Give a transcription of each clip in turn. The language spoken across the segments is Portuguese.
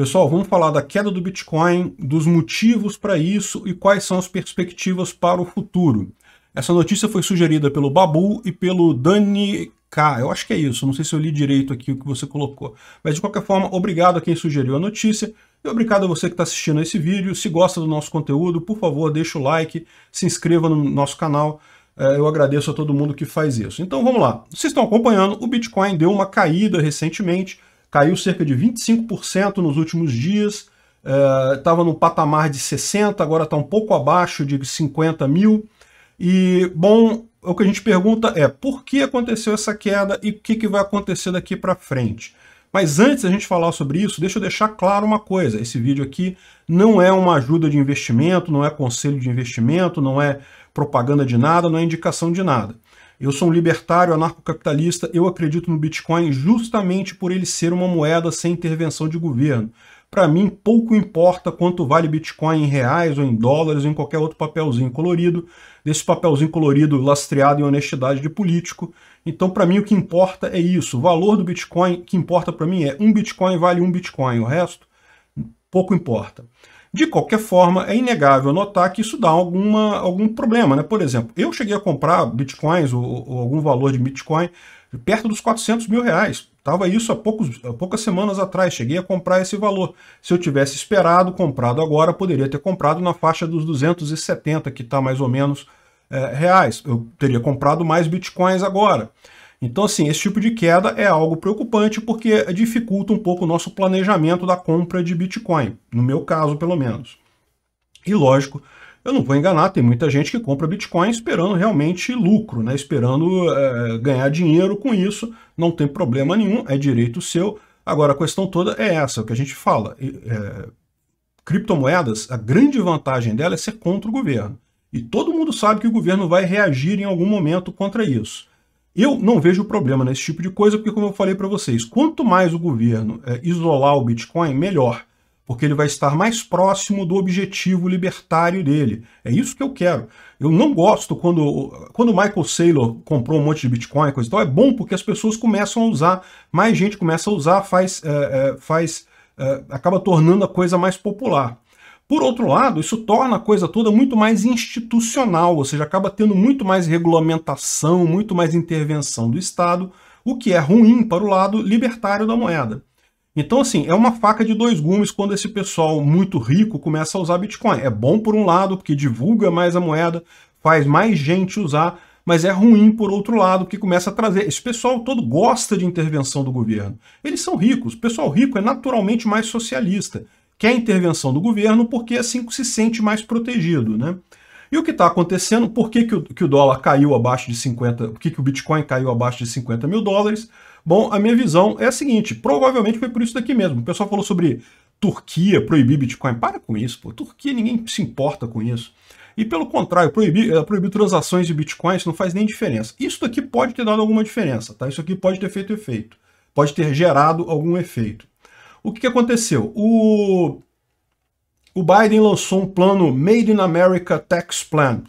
Pessoal, vamos falar da queda do Bitcoin, dos motivos para isso e quais são as perspectivas para o futuro. Essa notícia foi sugerida pelo Babu e pelo Dani K. Eu acho que é isso, não sei se eu li direito aqui o que você colocou. Mas de qualquer forma, obrigado a quem sugeriu a notícia e obrigado a você que está assistindo esse vídeo. Se gosta do nosso conteúdo, por favor, deixa o like, se inscreva no nosso canal. É, eu agradeço a todo mundo que faz isso. Então vamos lá. Vocês estão acompanhando, o Bitcoin deu uma caída recentemente, caiu cerca de 25% nos últimos dias, estava eh, uh, no patamar de 60, agora está um pouco abaixo de 50 mil. E, bom, o que a gente pergunta é por que aconteceu essa queda e o que, que vai acontecer daqui para frente. Mas antes da gente falar sobre isso, deixa eu deixar claro uma coisa. Esse vídeo aqui não é uma ajuda de investimento, não é conselho de investimento, não é propaganda de nada, não é indicação de nada. Eu sou um libertário anarcocapitalista, eu acredito no Bitcoin justamente por ele ser uma moeda sem intervenção de governo. Para mim, pouco importa quanto vale Bitcoin em reais ou em dólares ou em qualquer outro papelzinho colorido, desse papelzinho colorido lastreado em honestidade de político. Então, para mim, o que importa é isso. O valor do Bitcoin, O que importa para mim é um Bitcoin vale um Bitcoin, o resto pouco importa. De qualquer forma, é inegável notar que isso dá alguma, algum problema. Né? Por exemplo, eu cheguei a comprar bitcoins ou, ou algum valor de bitcoin perto dos 400 mil reais. Estava isso há, poucos, há poucas semanas atrás, cheguei a comprar esse valor. Se eu tivesse esperado, comprado agora, poderia ter comprado na faixa dos 270, que está mais ou menos é, reais. Eu teria comprado mais bitcoins agora. Então, assim, esse tipo de queda é algo preocupante porque dificulta um pouco o nosso planejamento da compra de Bitcoin, no meu caso, pelo menos. E lógico, eu não vou enganar, tem muita gente que compra Bitcoin esperando realmente lucro, né? esperando é, ganhar dinheiro com isso, não tem problema nenhum, é direito seu. Agora, a questão toda é essa, o que a gente fala. É, criptomoedas, a grande vantagem dela é ser contra o governo. E todo mundo sabe que o governo vai reagir em algum momento contra isso. Eu não vejo problema nesse tipo de coisa, porque como eu falei para vocês, quanto mais o governo é, isolar o Bitcoin, melhor, porque ele vai estar mais próximo do objetivo libertário dele. É isso que eu quero. Eu não gosto quando quando Michael Saylor comprou um monte de Bitcoin, coisa e tal. É bom porque as pessoas começam a usar, mais gente começa a usar, faz, é, é, faz é, acaba tornando a coisa mais popular. Por outro lado, isso torna a coisa toda muito mais institucional, ou seja, acaba tendo muito mais regulamentação, muito mais intervenção do Estado, o que é ruim para o lado libertário da moeda. Então, assim, é uma faca de dois gumes quando esse pessoal muito rico começa a usar Bitcoin. É bom por um lado, porque divulga mais a moeda, faz mais gente usar, mas é ruim por outro lado, porque começa a trazer. Esse pessoal todo gosta de intervenção do governo. Eles são ricos. O pessoal rico é naturalmente mais socialista quer é intervenção do governo porque assim se sente mais protegido, né? E o que está acontecendo? Por que, que, o, que o dólar caiu abaixo de 50? Por que, que o Bitcoin caiu abaixo de 50 mil dólares? Bom, a minha visão é a seguinte: provavelmente foi por isso daqui mesmo. O pessoal falou sobre Turquia proibir Bitcoin. Para com isso, pô. Turquia ninguém se importa com isso. E pelo contrário, proibir, eh, proibir transações de Bitcoin não faz nem diferença. Isso daqui pode ter dado alguma diferença, tá? Isso aqui pode ter feito efeito. Pode ter gerado algum efeito. O que, que aconteceu? O, o Biden lançou um plano Made in America Tax Plan,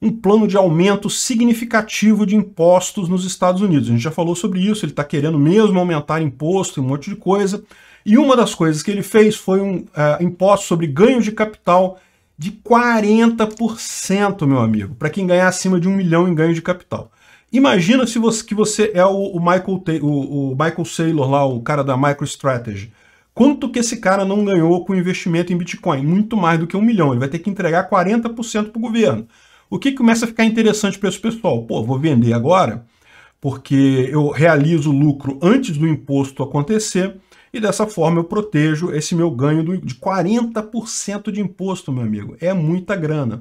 um plano de aumento significativo de impostos nos Estados Unidos. A gente já falou sobre isso, ele está querendo mesmo aumentar imposto e um monte de coisa. E uma das coisas que ele fez foi um é, imposto sobre ganho de capital de 40%, meu amigo, para quem ganhar acima de um milhão em ganho de capital. Imagina se você, que você é o, o Michael, o, o Michael Saylor lá, o cara da MicroStrategy. Quanto que esse cara não ganhou com investimento em Bitcoin? Muito mais do que um milhão. Ele vai ter que entregar 40% para o governo. O que começa a ficar interessante para esse pessoal? Pô, vou vender agora, porque eu realizo o lucro antes do imposto acontecer e dessa forma eu protejo esse meu ganho de 40% de imposto, meu amigo. É muita grana.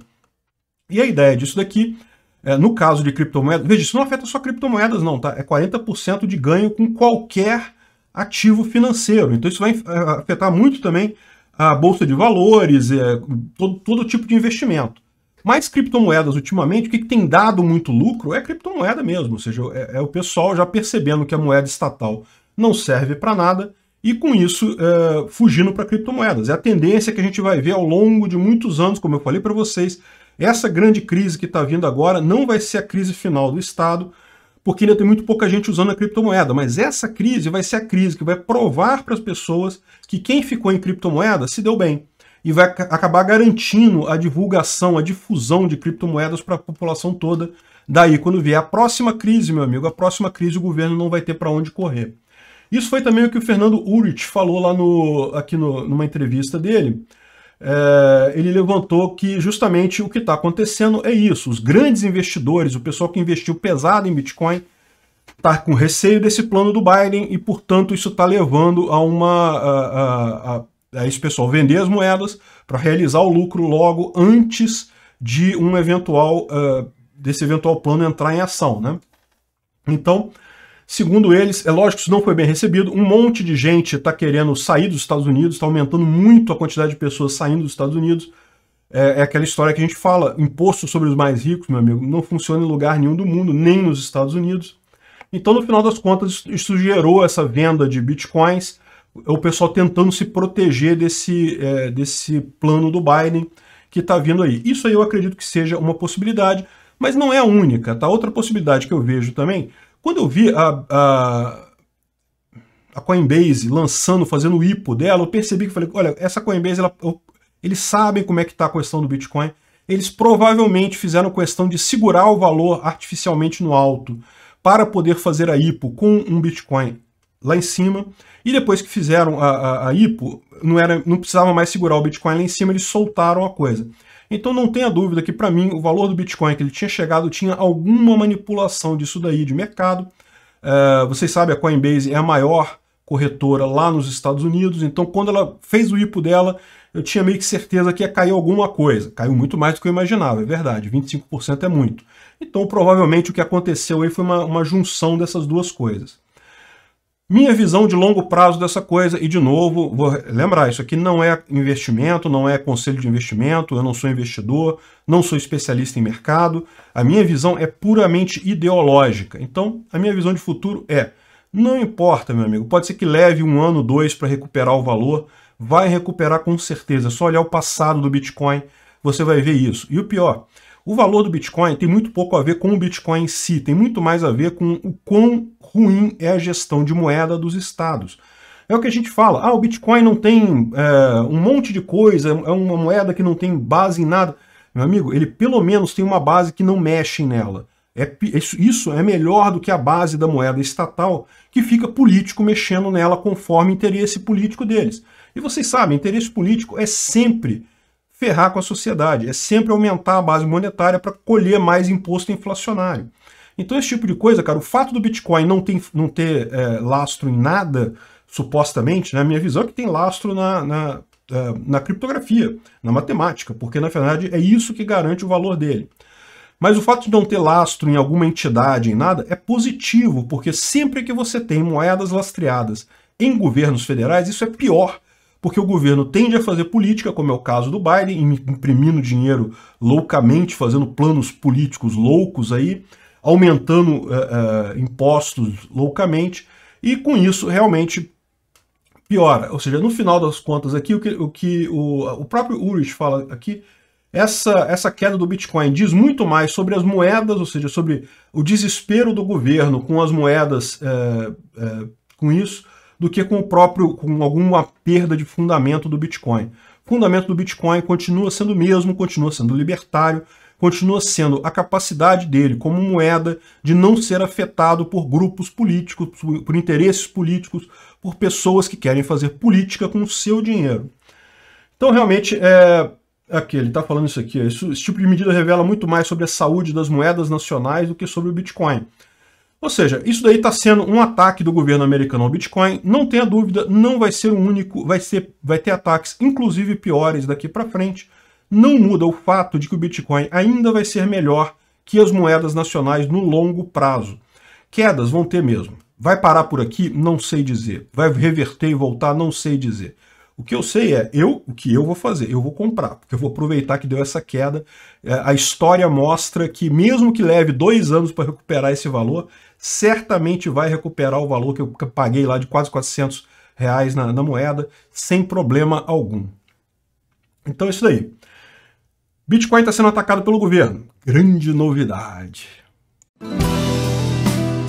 E a ideia disso daqui é, no caso de criptomoedas, veja, isso não afeta só criptomoedas, não, tá? É 40% de ganho com qualquer ativo financeiro. Então, isso vai é, afetar muito também a bolsa de valores, é, todo, todo tipo de investimento. Mas criptomoedas, ultimamente, o que, que, tem dado muito lucro é criptomoeda mesmo. Ou seja, é, é, o pessoal já percebendo que a moeda estatal não serve para nada e, com isso, é, fugindo para criptomoedas. É a tendência que a gente vai ver ao longo de muitos anos, como eu falei para vocês essa grande crise que está vindo agora não vai ser a crise final do Estado, porque ainda tem muito pouca gente usando a criptomoeda, mas essa crise vai ser a crise que vai provar para as pessoas que quem ficou em criptomoeda se deu bem e vai acabar garantindo a divulgação, a difusão de criptomoedas para a população toda. Daí, quando vier a próxima crise, meu amigo, a próxima crise o governo não vai ter para onde correr. Isso foi também o que o Fernando Urich falou lá no, aqui no, numa entrevista dele, é, ele levantou que justamente o que está acontecendo é isso. Os grandes investidores, o pessoal que investiu pesado em Bitcoin, está com receio desse plano do Biden e, portanto, isso está levando a uma. A, a, a, esse pessoal vender as moedas para realizar o lucro logo antes de um eventual. Uh, desse eventual plano entrar em ação, né? Então, Segundo eles, é lógico que isso não foi bem recebido, um monte de gente está querendo sair dos Estados Unidos, está aumentando muito a quantidade de pessoas saindo dos Estados Unidos. É, é, aquela história que a gente fala, imposto sobre os mais ricos, meu amigo, não funciona em lugar nenhum do mundo, nem nos Estados Unidos. Então, no final das contas, isso gerou essa venda de bitcoins, o pessoal tentando se proteger desse, é, desse plano do Biden que está vindo aí. Isso aí eu acredito que seja uma possibilidade, mas não é a única, tá? Outra possibilidade que eu vejo também quando eu vi a, a, a Coinbase lançando, fazendo o IPO dela, eu percebi que falei, olha, essa Coinbase, ela, eles sabem como é que está a questão do Bitcoin. Eles provavelmente fizeram questão de segurar o valor artificialmente no alto para poder fazer a IPO com um Bitcoin lá em cima. E depois que fizeram a, a, a IPO, não, era, não precisava mais segurar o Bitcoin lá em cima, eles soltaram a coisa. Então não tenha dúvida que para mim o valor do Bitcoin que ele tinha chegado tinha alguma manipulação disso daí de mercado. Uh, vocês sabem, a Coinbase é a maior corretora lá nos Estados Unidos, então quando ela fez o IPO dela, eu tinha meio que certeza que ia cair alguma coisa. Caiu muito mais do que eu imaginava, é verdade, 25% é muito. Então provavelmente o que aconteceu aí foi uma, uma junção dessas duas coisas. Minha visão de longo prazo dessa coisa, e de novo, vou lembrar, isso aqui não é investimento, não é conselho de investimento, eu não sou investidor, não sou especialista em mercado, a minha visão é puramente ideológica. Então, a minha visão de futuro é, não importa, meu amigo, pode ser que leve um ano, dois para recuperar o valor, vai recuperar com certeza, é só olhar o passado do Bitcoin, você vai ver isso. E o pior, o valor do Bitcoin tem muito pouco a ver com o Bitcoin em si, tem muito mais a ver com o quão ruim é a gestão de moeda dos estados. É o que a gente fala, ah, o Bitcoin não tem é, um monte de coisa, é uma moeda que não tem base em nada. Meu amigo, ele pelo menos tem uma base que não mexe nela. É, isso é melhor do que a base da moeda estatal, que fica político mexendo nela conforme interesse político deles. E vocês sabem, interesse político é sempre ferrar com a sociedade, é sempre aumentar a base monetária para colher mais imposto inflacionário. Então, esse tipo de coisa, cara, o fato do Bitcoin não, tem, não ter é, lastro em nada, supostamente, na né, minha visão, é que tem lastro na, na, é, na criptografia, na matemática, porque na verdade é isso que garante o valor dele. Mas o fato de não ter lastro em alguma entidade, em nada, é positivo, porque sempre que você tem moedas lastreadas em governos federais, isso é pior, porque o governo tende a fazer política, como é o caso do Biden, imprimindo dinheiro loucamente, fazendo planos políticos loucos aí, aumentando eh, eh, impostos loucamente, e com isso realmente piora. Ou seja, no final das contas aqui, o que o, que o, o próprio Urich fala aqui, essa, essa queda do Bitcoin diz muito mais sobre as moedas, ou seja, sobre o desespero do governo com as moedas, eh, com isso, do que com o próprio com alguma perda de fundamento do Bitcoin. O fundamento do Bitcoin continua sendo o mesmo, continua sendo libertário, continua sendo a capacidade dele como moeda de não ser afetado por grupos políticos, por interesses políticos, por pessoas que querem fazer política com o seu dinheiro. Então, realmente, é, é Aqui, ele está falando isso aqui. Esse, esse tipo de medida revela muito mais sobre a saúde das moedas nacionais do que sobre o Bitcoin. Ou seja, isso daí está sendo um ataque do governo americano ao Bitcoin. Não tenha dúvida, não vai ser o único, vai, ser, vai ter ataques, inclusive piores daqui para frente. Não muda o fato de que o Bitcoin ainda vai ser melhor que as moedas nacionais no longo prazo. Quedas vão ter mesmo. Vai parar por aqui? Não sei dizer. Vai reverter e voltar? Não sei dizer. O que eu sei é, eu, o que eu vou fazer? Eu vou comprar, porque eu vou aproveitar que deu essa queda. É, a história mostra que mesmo que leve dois anos para recuperar esse valor, certamente vai recuperar o valor que eu paguei lá de quase 400 reais na, na moeda, sem problema algum. Então é isso daí. Bitcoin está sendo atacado pelo governo. Grande novidade.